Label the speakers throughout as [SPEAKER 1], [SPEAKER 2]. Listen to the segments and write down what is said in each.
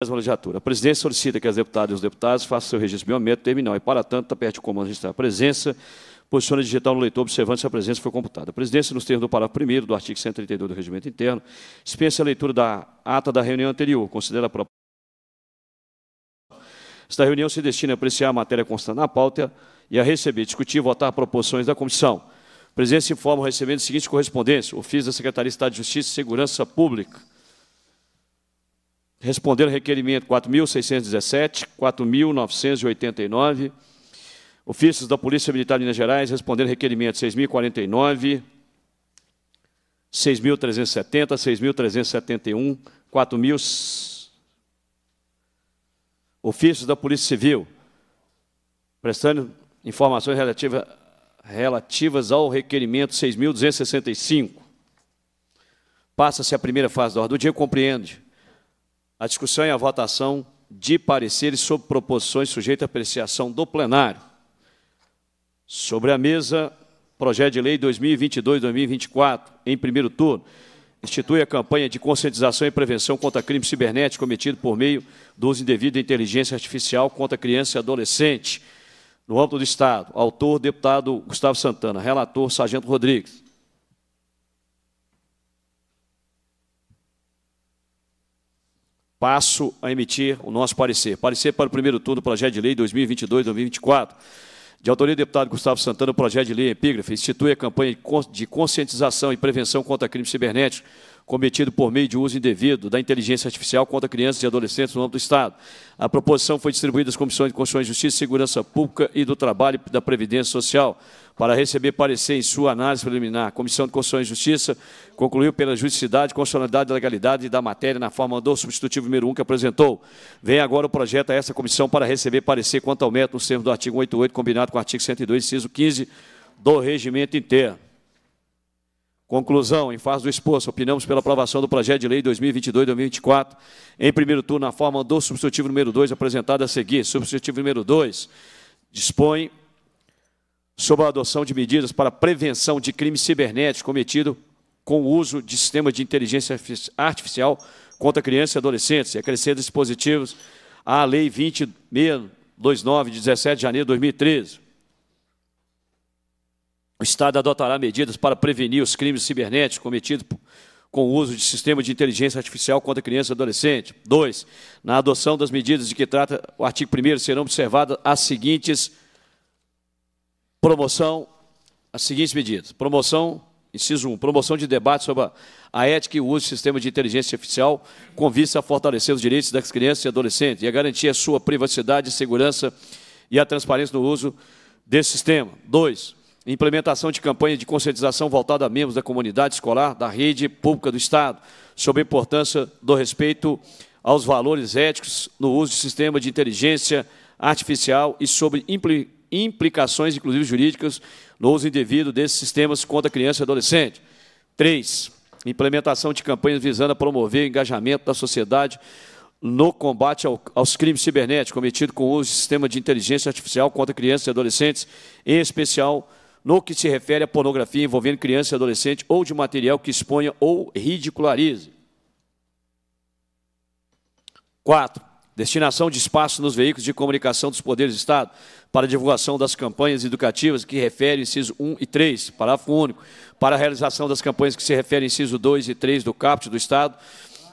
[SPEAKER 1] mesma legislatura. A presidência solicita que as deputadas e os deputados façam seu registro biométrico terminal e, para tanto, aperte o comando registrar a presença, posiciona digital no leitor observando se a presença foi computada. A presidência, nos termos do parágrafo 1 do artigo 132 do Regimento Interno, dispensa a leitura da ata da reunião anterior, considera a proposta. Esta reunião se destina a apreciar a matéria constante na pauta e a receber, discutir e votar proposições da comissão. A presidência informa o recebimento de seguinte correspondência, ofício da Secretaria de Estado de Justiça e Segurança Pública responderam requerimento 4.617, 4.989. Ofícios da Polícia Militar de Minas Gerais responderam requerimento 6.049, 6.370, 6.371, 4.000. Ofícios da Polícia Civil prestando informações relativa, relativas ao requerimento 6.265. Passa-se a primeira fase da ordem do dia, compreende a discussão e a votação de pareceres sobre proposições sujeitas à apreciação do plenário. Sobre a mesa, projeto de lei 2022-2024, em primeiro turno, institui a campanha de conscientização e prevenção contra crimes cibernéticos cometidos por meio do uso indevido da inteligência artificial contra criança e adolescente no âmbito do Estado. Autor, deputado Gustavo Santana. Relator, Sargento Rodrigues. passo a emitir o nosso parecer. Parecer para o primeiro turno do projeto de lei 2022-2024. De autoria do deputado Gustavo Santana, o projeto de lei epígrafe institui a campanha de conscientização e prevenção contra crimes cibernéticos, cometido por meio de uso indevido da inteligência artificial contra crianças e adolescentes no âmbito do Estado. A proposição foi distribuída às Comissões de Constituição e Justiça, Segurança Pública e do Trabalho e da Previdência Social para receber parecer em sua análise preliminar. A Comissão de Constituição e Justiça concluiu pela juridicidade, constitucionalidade e legalidade da matéria na forma do substitutivo número 1 que apresentou. Vem agora o projeto a essa comissão para receber parecer quanto ao método nos termos do artigo 88, combinado com o artigo 102, inciso 15 do regimento interno. Conclusão, em fase do exposto, opinamos pela aprovação do projeto de lei 2022-2024, em primeiro turno, na forma do substitutivo número 2, apresentado a seguir. Substitutivo número 2 dispõe sobre a adoção de medidas para prevenção de crime cibernético cometido com o uso de sistemas de inteligência artificial contra crianças e adolescentes, e acrescenta dispositivos à Lei 20629, de 17 de janeiro de 2013. O Estado adotará medidas para prevenir os crimes cibernéticos cometidos com o uso de sistemas de inteligência artificial contra crianças e adolescentes. Dois, na adoção das medidas de que trata o artigo 1 serão observadas as seguintes promoção, as seguintes medidas. Promoção, inciso 1, um, promoção de debate sobre a, ética e o uso de sistemas de inteligência artificial com vista a fortalecer os direitos das crianças e adolescentes e a garantir a sua privacidade, segurança e a transparência no uso desse sistema. Dois, implementação de campanha de conscientização voltada a membros da comunidade escolar da rede pública do Estado, sobre a importância do respeito aos valores éticos no uso do sistema de inteligência artificial e sobre implicações, inclusive jurídicas, no uso indevido desses sistemas contra criança e adolescente. Três, implementação de campanhas visando a promover o engajamento da sociedade no combate ao, aos crimes cibernéticos cometidos com o uso de sistema de inteligência artificial contra crianças e adolescentes, em especial no que se refere à pornografia envolvendo criança e adolescente ou de material que exponha ou ridicularize. 4. Destinação de espaço nos veículos de comunicação dos poderes do Estado para divulgação das campanhas educativas que referem inciso 1 e 3, parágrafo único, para a realização das campanhas que se referem inciso 2 e 3 do CAPT do Estado,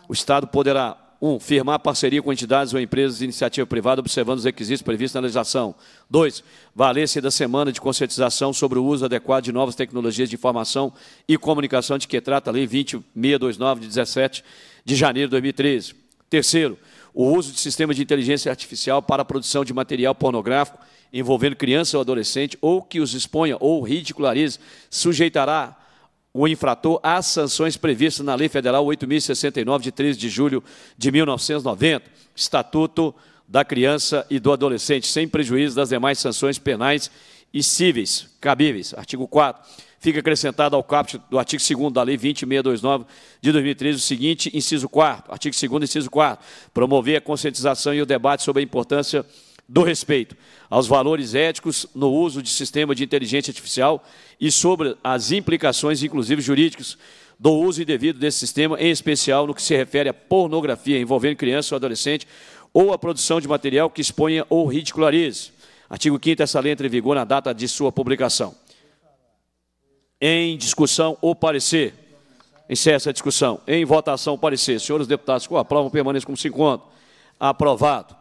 [SPEAKER 1] o Estado poderá 1. Um, firmar parceria com entidades ou empresas de iniciativa privada observando os requisitos previstos na legislação. 2. Valer-se da semana de conscientização sobre o uso adequado de novas tecnologias de informação e comunicação, de que trata a Lei 20629, de 17 de janeiro de 2013. Terceiro, o uso de sistemas de inteligência artificial para a produção de material pornográfico envolvendo criança ou adolescente ou que os exponha ou ridicularize, sujeitará o infrator às sanções previstas na Lei Federal 8.069, de 13 de julho de 1990, Estatuto da Criança e do Adolescente, sem prejuízo das demais sanções penais e cíveis cabíveis. Artigo 4 Fica acrescentado ao caput do artigo 2 da Lei 20629 de 2013 o seguinte, inciso 4 artigo 2 inciso 4 promover a conscientização e o debate sobre a importância do respeito aos valores éticos no uso de sistema de inteligência artificial e sobre as implicações, inclusive jurídicas, do uso indevido desse sistema, em especial no que se refere à pornografia envolvendo criança ou adolescente ou a produção de material que exponha ou ridicularize. Artigo 5 essa lei entra em vigor na data de sua publicação. Em discussão ou parecer. Encerra essa discussão. Em votação, parecer. Senhores deputados, com aprovam, permaneçam como se encontram. Aprovado.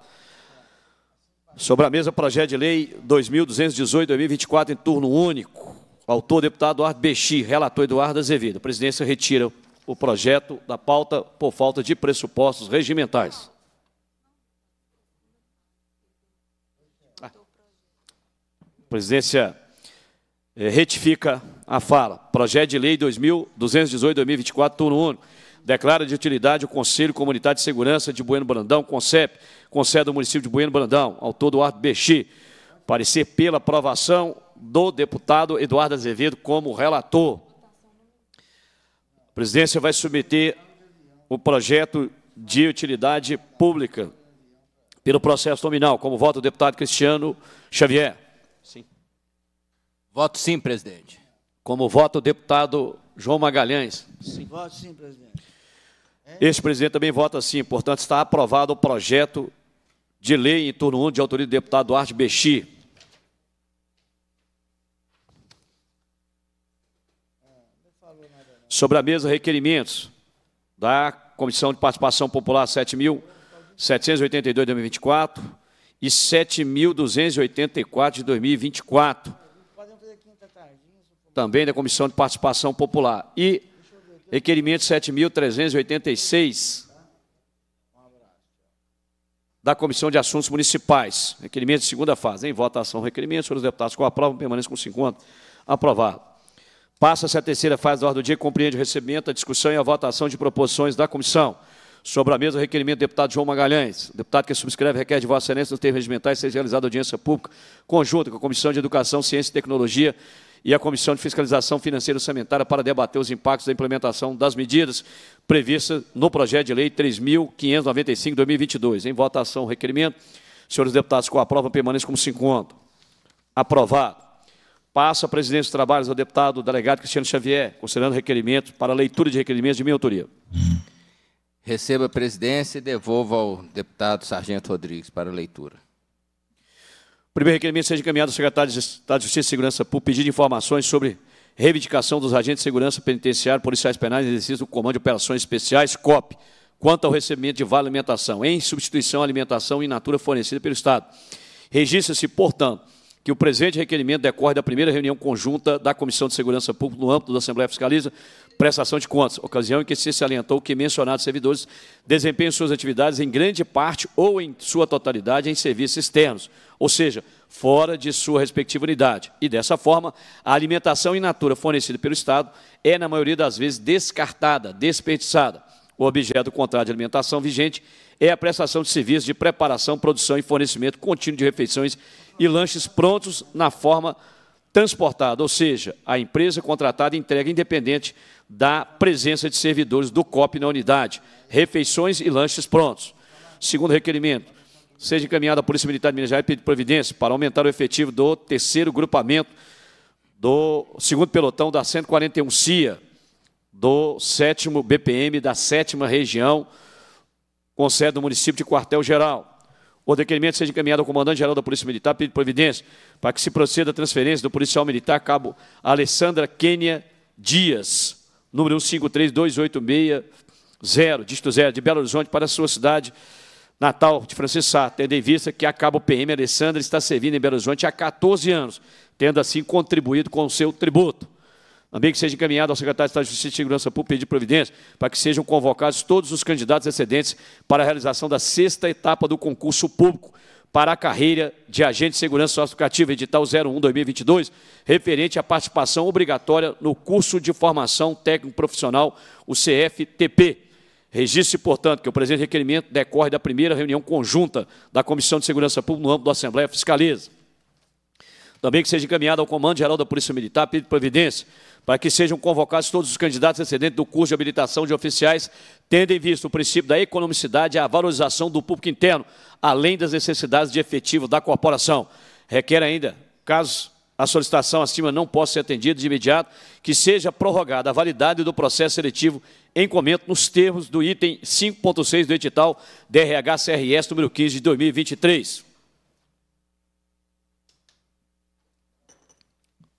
[SPEAKER 1] Sobre a mesa, projeto de lei 2218-2024 em turno único. Autor, deputado Eduardo Bexi, relator Eduardo Azevedo. A presidência retira o projeto da pauta por falta de pressupostos regimentais. A ah. presidência eh, retifica a fala. Projeto de lei 2218-2024, turno único. Declara de utilidade o Conselho Comunitário de Segurança de Bueno Brandão, CONCEP, concede do município de Bueno Brandão, autor do Ardo Bexi. Parecer pela aprovação do deputado Eduardo Azevedo como relator. A presidência vai submeter o projeto de utilidade pública pelo processo nominal, como voto o deputado Cristiano Xavier. Sim. Voto sim, presidente. Como voto o deputado João Magalhães. Sim. Voto sim, presidente. É? Este presidente também vota sim. Portanto, está aprovado o projeto de lei em turno 1 de autoria do deputado Duarte Bexi. Sobre a mesa, requerimentos da Comissão de Participação Popular 7.782 de 2024 e 7.284 de 2024. Também da Comissão de Participação Popular. E requerimento 7.386 da Comissão de Assuntos Municipais. Requerimento de segunda fase. Em votação, requerimento. Senhores deputados, com aprovam, permaneçam com 50. Aprovado. Passa-se a terceira fase da ordem do dia, compreende o recebimento, a discussão e a votação de proposições da comissão. Sobre a mesa, o requerimento do deputado João Magalhães. O deputado que subscreve requer de Vossa Excelência nos termos regimentais seja realizada audiência pública conjunta com a Comissão de Educação, Ciência e Tecnologia e a Comissão de Fiscalização Financeira e orçamentária para debater os impactos da implementação das medidas previstas no projeto de lei 3.595-2022. Em votação, o requerimento. Senhores deputados, com a prova, permaneça como se encontra. Aprovado. Passa a presidência dos trabalhos ao deputado delegado Cristiano Xavier, considerando requerimento para leitura de requerimentos de minha autoria. Receba a presidência e devolva ao deputado Sargento Rodrigues para leitura. Primeiro requerimento seja encaminhado ao secretário de Estado de Justiça e Segurança Pública, pedindo informações sobre reivindicação dos agentes de segurança penitenciária, policiais penais, exercício do Comando de Operações Especiais, COP, quanto ao recebimento de vale alimentação, em substituição à alimentação in natura fornecida pelo Estado. Registra-se, portanto, que o presente requerimento decorre da primeira reunião conjunta da Comissão de Segurança Pública no âmbito da Assembleia Fiscaliza, prestação de contas, ocasião em que se salientou que mencionados servidores desempenham suas atividades em grande parte ou em sua totalidade em serviços externos, ou seja, fora de sua respectiva unidade. E, dessa forma, a alimentação in natura fornecida pelo Estado é, na maioria das vezes, descartada, desperdiçada. O objeto do contrato de alimentação vigente é a prestação de serviços de preparação, produção e fornecimento contínuo de refeições e lanches prontos na forma transportada, ou seja, a empresa contratada entrega independente da presença de servidores do COP na unidade, refeições e lanches prontos. Segundo requerimento, seja encaminhada à Polícia Militar de Minas Gerais pedir providência para aumentar o efetivo do terceiro grupamento do segundo pelotão da 141 CIA, do sétimo BPM da sétima região, com sede no município de Quartel Geral. O requerimento seja encaminhado ao comandante-geral da Polícia Militar, pedindo providência, para que se proceda a transferência do policial militar cabo Alessandra Kênia Dias, número 1532860, dígito 0, de Belo Horizonte, para a sua cidade natal de Francis Sá, tendo em vista que a cabo PM Alessandra está servindo em Belo Horizonte há 14 anos, tendo assim contribuído com o seu tributo também que seja encaminhado ao secretário de Estado de Justiça e Segurança Pública pedir providência para que sejam convocados todos os candidatos excedentes para a realização da sexta etapa do concurso público para a carreira de agente de segurança socioeducativa, edital 01-2022, referente à participação obrigatória no curso de formação técnico-profissional, o CFTP. Registre, portanto, que o presente requerimento decorre da primeira reunião conjunta da Comissão de Segurança Pública no âmbito da Assembleia Fiscaliza. Também que seja encaminhado ao Comando Geral da Polícia Militar, pedido de providência, para que sejam convocados todos os candidatos excedentes do curso de habilitação de oficiais, tendo em vista o princípio da economicidade e a valorização do público interno, além das necessidades de efetivo da corporação. Requer ainda, caso a solicitação acima não possa ser atendida de imediato, que seja prorrogada a validade do processo seletivo em comento nos termos do item 5.6 do edital DRH-CRS número 15 de 2023.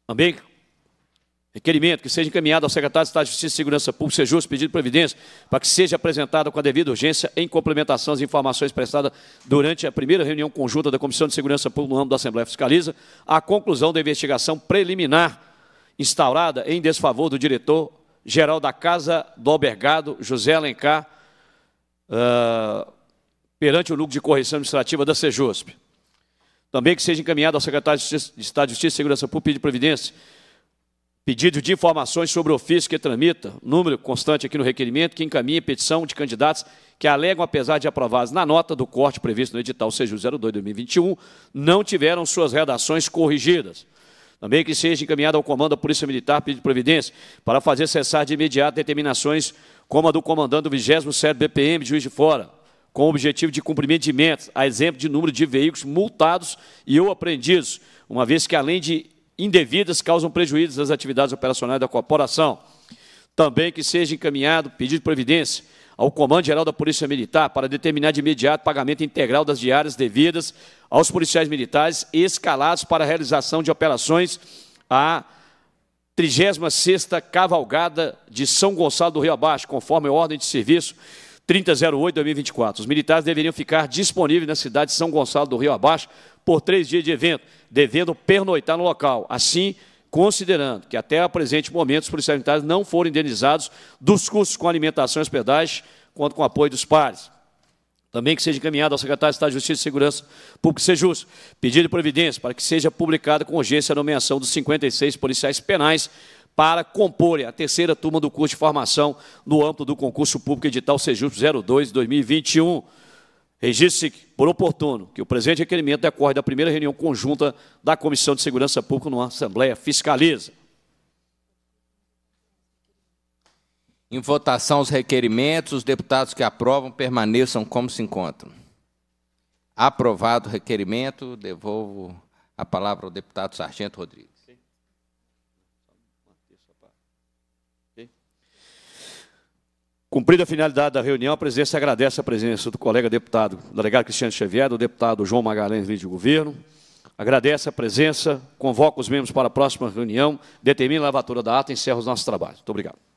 [SPEAKER 1] Amém? Requerimento que seja encaminhado ao secretário de Estado de Justiça e Segurança Pública, seja justo pedido de providência, para que seja apresentado com a devida urgência em complementação às informações prestadas durante a primeira reunião conjunta da Comissão de Segurança Pública no âmbito da Assembleia Fiscaliza, a conclusão da investigação preliminar instaurada em desfavor do diretor-geral da Casa do Albergado, José Alencar, uh, perante o núcleo de correção administrativa da Sejusp. Também que seja encaminhado ao secretário de, Estado de Justiça e Segurança Pública de Providência pedido de informações sobre o ofício que tramita, número constante aqui no requerimento, que encaminha petição de candidatos que alegam, apesar de aprovados na nota do corte previsto no edital CJ02-2021, não tiveram suas redações corrigidas. Também que seja encaminhado ao comando da Polícia Militar pedido de providência para fazer cessar de imediato determinações como a do comandante do 27º BPM Juiz de Fora, com o objetivo de cumprimento de metas, a exemplo de número de veículos multados e ou apreendidos, uma vez que, além de indevidas, causam prejuízos às atividades operacionais da corporação. Também que seja encaminhado pedido de providência ao Comando Geral da Polícia Militar para determinar de imediato pagamento integral das diárias devidas aos policiais militares escalados para a realização de operações a 36ª Cavalgada de São Gonçalo do Rio Abaixo, conforme a ordem de serviço 3008-2024. Os militares deveriam ficar disponíveis na cidade de São Gonçalo do Rio Abaixo por três dias de evento, devendo pernoitar no local. Assim, considerando que até o presente momento os policiais militares não foram indenizados dos custos com alimentação e hospedagem, quanto com apoio dos pares. Também que seja encaminhado ao secretário de Estado de Justiça e Segurança Pública Sejus, pedido de providência para que seja publicada com urgência a nomeação dos 56 policiais penais para compor a terceira turma do curso de formação no âmbito do concurso público edital Sejup 02 2021. Regisse por oportuno que o presente requerimento decorre da primeira reunião conjunta da Comissão de Segurança Pública numa Assembleia Fiscaliza. Em votação os requerimentos, os deputados que aprovam permaneçam como se encontram. Aprovado o requerimento, devolvo a palavra ao deputado Sargento Rodrigues. Cumprida a finalidade da reunião, a presidência agradece a presença do colega deputado, delegado Cristiano Xavier, do deputado João Magalhães de Governo. Agradece a presença, convoca os membros para a próxima reunião, determina a lavatura da ata e encerra os nossos trabalhos. Muito obrigado.